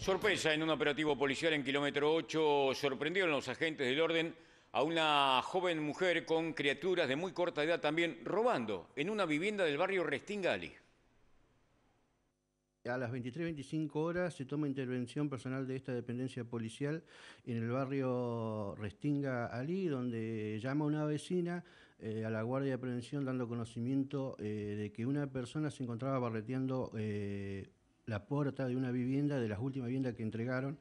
Sorpresa en un operativo policial en kilómetro 8 sorprendieron los agentes del orden a una joven mujer con criaturas de muy corta edad también robando en una vivienda del barrio Restinga Ali. A las 23.25 horas se toma intervención personal de esta dependencia policial en el barrio Restinga Ali, donde llama una vecina eh, a la Guardia de Prevención dando conocimiento eh, de que una persona se encontraba barreteando eh, la puerta de una vivienda, de las últimas viviendas que entregaron,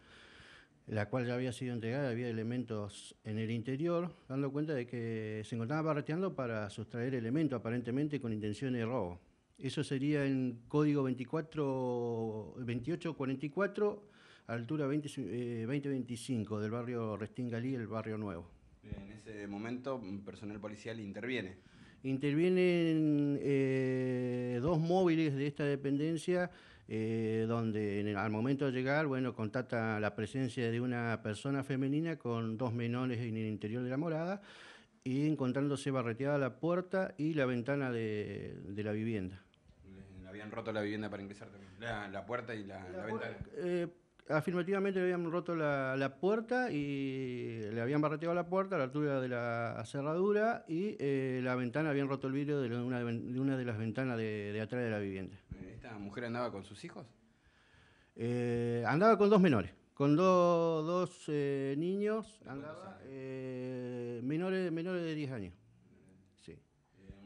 la cual ya había sido entregada, había elementos en el interior, dando cuenta de que se encontraba barreteando para sustraer elementos, aparentemente con intención de robo. Eso sería en código 24, 2844, altura 20, 2025 eh, del barrio Restingalí, el barrio nuevo. En ese momento, personal policial interviene. Intervienen eh, dos móviles de esta dependencia, eh, donde al momento de llegar, bueno, contata la presencia de una persona femenina con dos menores en el interior de la morada y encontrándose barreteada la puerta y la ventana de, la vivienda. habían roto la vivienda para ingresar también. La, puerta y la, ventana. Eh, afirmativamente le habían roto la, puerta y le habían barreteado la puerta a la altura de la cerradura y eh, la ventana, habían roto el vidrio de una de, una de las ventanas de, atrás de la vivienda. ¿Esta mujer andaba con sus hijos? Eh, andaba con dos menores, con dos eh, niños, menores, menores de 10 años.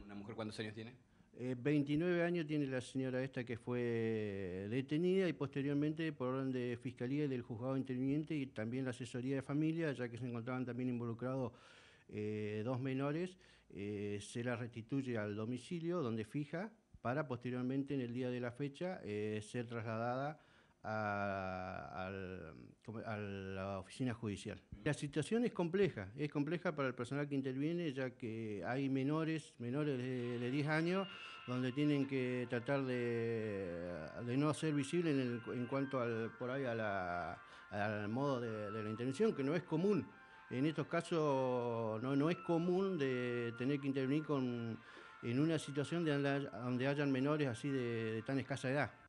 ¿Una mujer cuántos años tiene? 29 eh, años tiene la señora esta que fue detenida y posteriormente por orden de fiscalía y del juzgado interviniente y también la asesoría de familia, ya que se encontraban también involucrados eh, dos menores, eh, se la restituye al domicilio donde fija para posteriormente en el día de la fecha ser trasladada a, la oficina judicial. La situación es compleja, es compleja para el personal que interviene, ya que hay menores, menores de, 10 años, donde tienen que tratar de, no ser visible en, cuanto al, por ahí al modo de, la intervención, que no es común. En estos casos no, no es común de tener que intervenir con, en una situación donde hayan menores así de tan escasa edad.